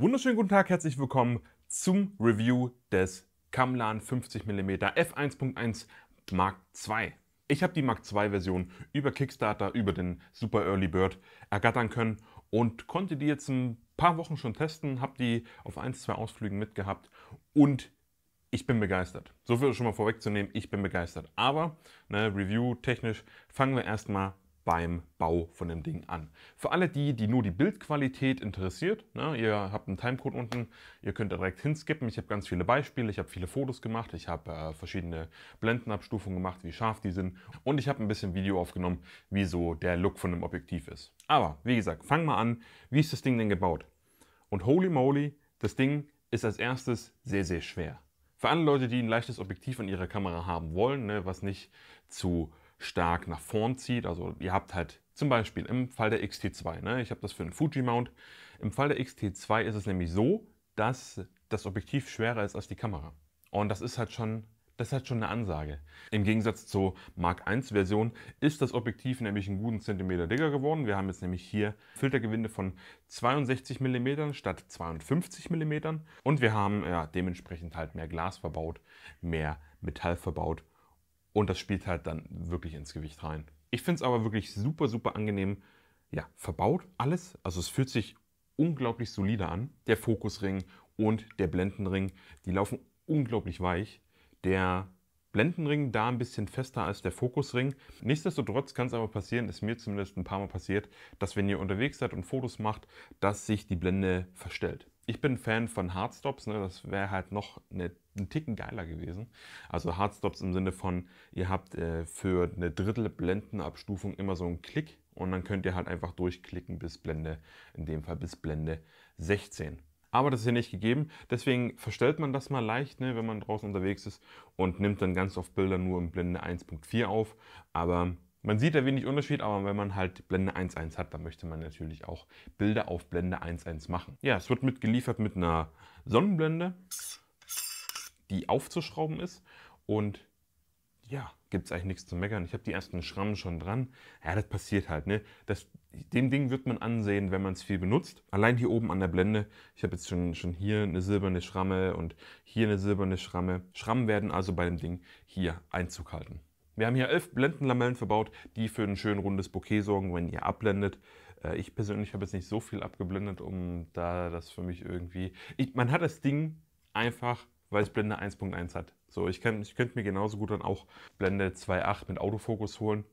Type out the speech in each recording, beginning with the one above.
Wunderschönen guten Tag, herzlich willkommen zum Review des Kamlan 50mm f1.1 Mark II. Ich habe die Mark II Version über Kickstarter, über den Super Early Bird ergattern können und konnte die jetzt ein paar Wochen schon testen, habe die auf ein, zwei Ausflügen mitgehabt und ich bin begeistert. So viel schon mal vorwegzunehmen, ich bin begeistert. Aber ne, Review technisch fangen wir erstmal beim Bau von dem Ding an. Für alle die, die nur die Bildqualität interessiert, ne, ihr habt einen Timecode unten, ihr könnt da direkt hinskippen. Ich habe ganz viele Beispiele, ich habe viele Fotos gemacht, ich habe äh, verschiedene Blendenabstufungen gemacht, wie scharf die sind und ich habe ein bisschen Video aufgenommen, wie so der Look von dem Objektiv ist. Aber wie gesagt, fang mal an, wie ist das Ding denn gebaut? Und holy moly, das Ding ist als erstes sehr, sehr schwer. Für alle Leute, die ein leichtes Objektiv an ihrer Kamera haben wollen, ne, was nicht zu stark nach vorn zieht. Also ihr habt halt zum Beispiel im Fall der XT2, ne, ich habe das für einen Fuji-Mount, im Fall der XT2 ist es nämlich so, dass das Objektiv schwerer ist als die Kamera. Und das ist halt schon, das ist halt schon eine Ansage. Im Gegensatz zur Mark 1 Version ist das Objektiv nämlich einen guten Zentimeter dicker geworden. Wir haben jetzt nämlich hier Filtergewinde von 62 mm statt 52 mm und wir haben ja, dementsprechend halt mehr Glas verbaut, mehr Metall verbaut und das spielt halt dann wirklich ins Gewicht rein. Ich finde es aber wirklich super, super angenehm, ja, verbaut alles. Also es fühlt sich unglaublich solide an. Der Fokusring und der Blendenring, die laufen unglaublich weich. Der Blendenring da ein bisschen fester als der Fokusring. Nichtsdestotrotz kann es aber passieren, ist mir zumindest ein paar Mal passiert, dass wenn ihr unterwegs seid und Fotos macht, dass sich die Blende verstellt ich bin Fan von Hardstops, ne? das wäre halt noch eine, einen Ticken geiler gewesen. Also Hardstops im Sinne von, ihr habt äh, für eine Drittel Blendenabstufung immer so einen Klick und dann könnt ihr halt einfach durchklicken bis Blende, in dem Fall bis Blende 16. Aber das ist ja nicht gegeben, deswegen verstellt man das mal leicht, ne, wenn man draußen unterwegs ist und nimmt dann ganz oft Bilder nur in Blende 1.4 auf, aber man sieht da wenig Unterschied, aber wenn man halt Blende 1.1 hat, dann möchte man natürlich auch Bilder auf Blende 1.1 machen. Ja, es wird mitgeliefert mit einer Sonnenblende, die aufzuschrauben ist und ja, gibt es eigentlich nichts zu meckern. Ich habe die ersten Schrammen schon dran. Ja, das passiert halt. Ne? Das, dem Ding wird man ansehen, wenn man es viel benutzt. Allein hier oben an der Blende, ich habe jetzt schon, schon hier eine silberne Schramme und hier eine silberne Schramme. Schrammen werden also bei dem Ding hier Einzug halten. Wir haben hier elf Blendenlamellen verbaut, die für ein schön rundes Bouquet sorgen, wenn ihr abblendet. Äh, ich persönlich habe jetzt nicht so viel abgeblendet, um da das für mich irgendwie... Ich, man hat das Ding einfach, weil es Blende 1.1 hat. So, ich, kann, ich könnte mir genauso gut dann auch Blende 2.8 mit Autofokus holen,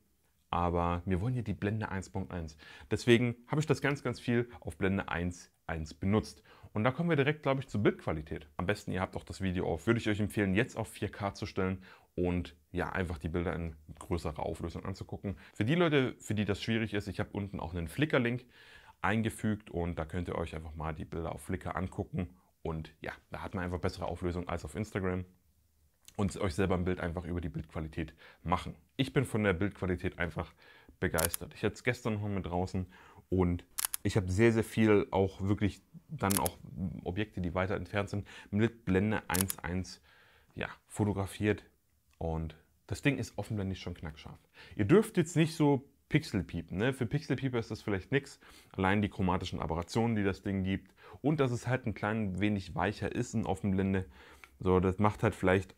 aber wir wollen ja die Blende 1.1. Deswegen habe ich das ganz, ganz viel auf Blende 1.1 benutzt. Und da kommen wir direkt, glaube ich, zur Bildqualität. Am besten, ihr habt auch das Video auf. Würde ich euch empfehlen, jetzt auf 4K zu stellen und ja, einfach die Bilder in größerer Auflösung anzugucken. Für die Leute, für die das schwierig ist, ich habe unten auch einen Flickr-Link eingefügt und da könnt ihr euch einfach mal die Bilder auf Flickr angucken und ja, da hat man einfach bessere Auflösung als auf Instagram und euch selber ein Bild einfach über die Bildqualität machen. Ich bin von der Bildqualität einfach begeistert. Ich hatte es gestern noch mal mit draußen und ich habe sehr, sehr viel auch wirklich dann auch Objekte, die weiter entfernt sind, mit Blende 1.1 ja, fotografiert, und das Ding ist offenblendig schon knackscharf. Ihr dürft jetzt nicht so Pixelpiepen. Ne? Für Pixelpieper ist das vielleicht nichts. Allein die chromatischen Aberrationen, die das Ding gibt. Und dass es halt ein klein wenig weicher ist in Offenblende. So, das macht halt vielleicht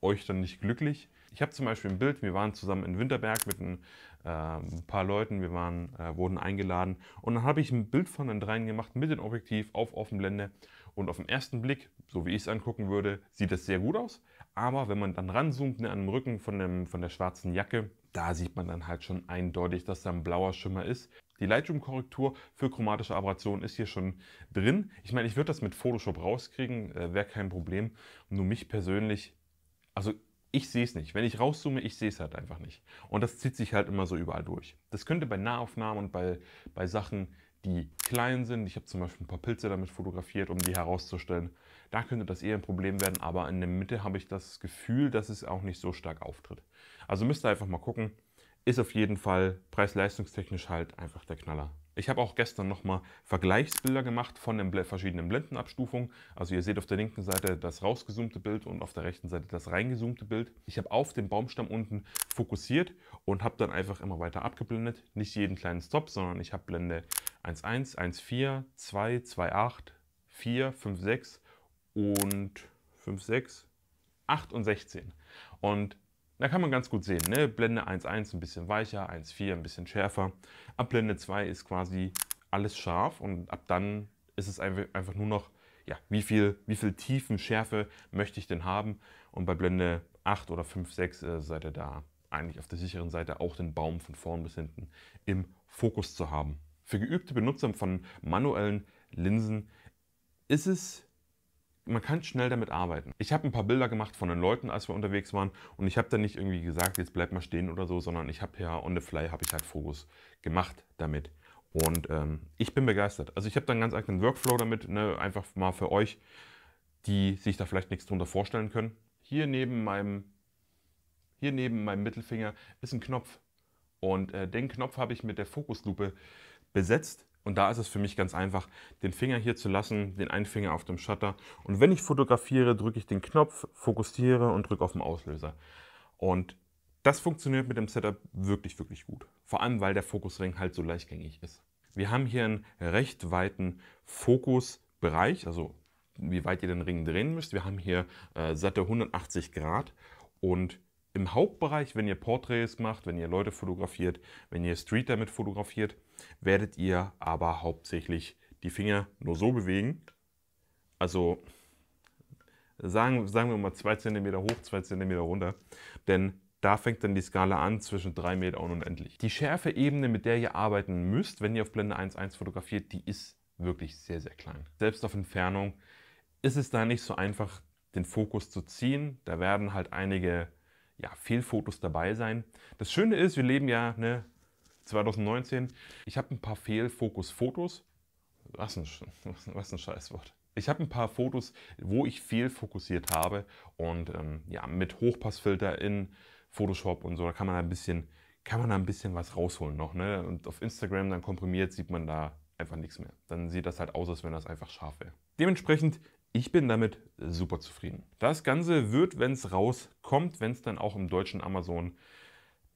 euch dann nicht glücklich. Ich habe zum Beispiel ein Bild, wir waren zusammen in Winterberg mit ein, äh, ein paar Leuten, wir waren, äh, wurden eingeladen und dann habe ich ein Bild von den dreien gemacht mit dem Objektiv auf Offenblende und auf den ersten Blick, so wie ich es angucken würde, sieht das sehr gut aus. Aber wenn man dann ranzoomt ne, an dem Rücken von, dem, von der schwarzen Jacke, da sieht man dann halt schon eindeutig, dass da ein blauer Schimmer ist. Die Lightroom-Korrektur für chromatische Aberration ist hier schon drin. Ich meine, ich würde das mit Photoshop rauskriegen, äh, wäre kein Problem. Nur mich persönlich, also ich sehe es nicht. Wenn ich rauszoome, ich sehe es halt einfach nicht. Und das zieht sich halt immer so überall durch. Das könnte bei Nahaufnahmen und bei, bei Sachen, die klein sind. Ich habe zum Beispiel ein paar Pilze damit fotografiert, um die herauszustellen. Da könnte das eher ein Problem werden, aber in der Mitte habe ich das Gefühl, dass es auch nicht so stark auftritt. Also müsst ihr einfach mal gucken. Ist auf jeden Fall preis-leistungstechnisch halt einfach der Knaller. Ich habe auch gestern nochmal Vergleichsbilder gemacht von den verschiedenen Blendenabstufungen. Also ihr seht auf der linken Seite das rausgezoomte Bild und auf der rechten Seite das reingezoomte Bild. Ich habe auf den Baumstamm unten fokussiert und habe dann einfach immer weiter abgeblendet. Nicht jeden kleinen Stop, sondern ich habe Blende 11, 14, 2, 2, 8, 4, 5, 6 und 5, 6, 8 und 16. Und da kann man ganz gut sehen, ne? Blende 1 ein bisschen weicher, 1, 4 ein bisschen schärfer. Ab Blende 2 ist quasi alles scharf und ab dann ist es einfach nur noch, ja, wie viel, wie viel Tiefenschärfe möchte ich denn haben? Und bei Blende 8 oder 5.6 äh, seid ihr da eigentlich auf der sicheren Seite auch den Baum von vorn bis hinten im Fokus zu haben. Für geübte Benutzer von manuellen Linsen ist es man kann schnell damit arbeiten. Ich habe ein paar Bilder gemacht von den Leuten, als wir unterwegs waren und ich habe da nicht irgendwie gesagt, jetzt bleib mal stehen oder so, sondern ich habe ja on the fly, habe ich halt Fokus gemacht damit. Und ähm, ich bin begeistert. Also ich habe da einen ganz eigenen Workflow damit, ne? einfach mal für euch, die sich da vielleicht nichts drunter vorstellen können. Hier neben meinem, hier neben meinem Mittelfinger ist ein Knopf und äh, den Knopf habe ich mit der Fokuslupe besetzt. Und da ist es für mich ganz einfach, den Finger hier zu lassen, den einen Finger auf dem Shutter. Und wenn ich fotografiere, drücke ich den Knopf, fokussiere und drücke auf den Auslöser. Und das funktioniert mit dem Setup wirklich, wirklich gut. Vor allem, weil der Fokusring halt so leichtgängig ist. Wir haben hier einen recht weiten Fokusbereich, also wie weit ihr den Ring drehen müsst. Wir haben hier äh, satte 180 Grad und im Hauptbereich, wenn ihr Porträts macht, wenn ihr Leute fotografiert, wenn ihr Street damit fotografiert, werdet ihr aber hauptsächlich die Finger nur so bewegen. Also sagen, sagen wir mal 2 cm hoch, 2 cm runter. Denn da fängt dann die Skala an zwischen 3 Meter und unendlich. Die Schärfeebene, mit der ihr arbeiten müsst, wenn ihr auf Blende 1.1 fotografiert, die ist wirklich sehr, sehr klein. Selbst auf Entfernung ist es da nicht so einfach, den Fokus zu ziehen. Da werden halt einige ja, Fehlfotos dabei sein. Das Schöne ist, wir leben ja ne, 2019. Ich habe ein paar Fehlfokus-Fotos. Was ein, was ein Scheißwort. Ich habe ein paar Fotos, wo ich fehlfokussiert habe und ähm, ja, mit Hochpassfilter in Photoshop und so, da kann man ein bisschen, kann man da ein bisschen was rausholen noch. Ne? Und auf Instagram dann komprimiert sieht man da einfach nichts mehr. Dann sieht das halt aus, als wenn das einfach scharf wäre. Dementsprechend ich bin damit super zufrieden. Das Ganze wird, wenn es rauskommt, wenn es dann auch im deutschen Amazon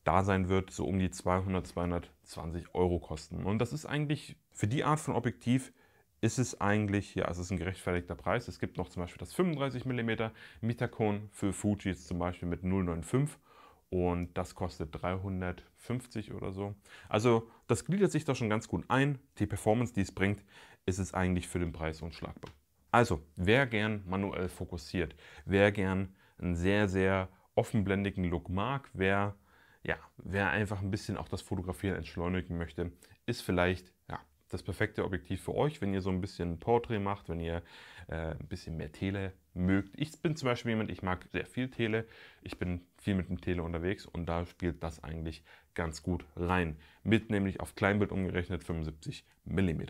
da sein wird, so um die 200, 220 Euro kosten. Und das ist eigentlich für die Art von Objektiv ist es eigentlich, ja, es ist ein gerechtfertigter Preis. Es gibt noch zum Beispiel das 35 mm Mitacon für Fuji zum Beispiel mit 095 und das kostet 350 oder so. Also das gliedert sich da schon ganz gut ein. Die Performance, die es bringt, ist es eigentlich für den Preis unschlagbar. Also, wer gern manuell fokussiert, wer gern einen sehr, sehr offenblendigen Look mag, wer, ja, wer einfach ein bisschen auch das Fotografieren entschleunigen möchte, ist vielleicht ja, das perfekte Objektiv für euch, wenn ihr so ein bisschen Portrait macht, wenn ihr äh, ein bisschen mehr Tele mögt. Ich bin zum Beispiel jemand, ich mag sehr viel Tele, ich bin viel mit dem Tele unterwegs und da spielt das eigentlich ganz gut rein. Mit nämlich auf Kleinbild umgerechnet 75 mm.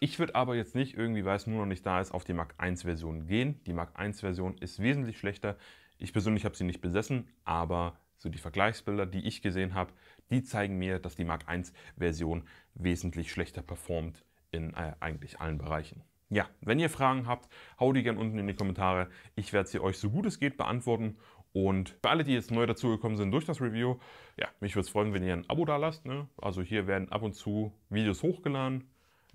Ich würde aber jetzt nicht irgendwie, weil es nur noch nicht da ist, auf die Mark 1 Version gehen. Die Mark 1 Version ist wesentlich schlechter. Ich persönlich habe sie nicht besessen, aber so die Vergleichsbilder, die ich gesehen habe, die zeigen mir, dass die Mark 1 Version wesentlich schlechter performt in äh, eigentlich allen Bereichen. Ja, wenn ihr Fragen habt, haut die gern unten in die Kommentare. Ich werde sie euch so gut es geht beantworten. Und für alle, die jetzt neu dazugekommen sind durch das Review, ja, mich würde es freuen, wenn ihr ein Abo da lasst. Ne? Also hier werden ab und zu Videos hochgeladen.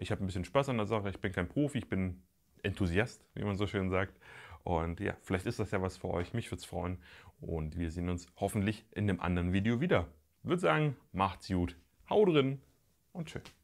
Ich habe ein bisschen Spaß an der Sache, ich bin kein Profi, ich bin Enthusiast, wie man so schön sagt. Und ja, vielleicht ist das ja was für euch. Mich würde es freuen. Und wir sehen uns hoffentlich in einem anderen Video wieder. Würde sagen, macht's gut, hau drin und tschüss.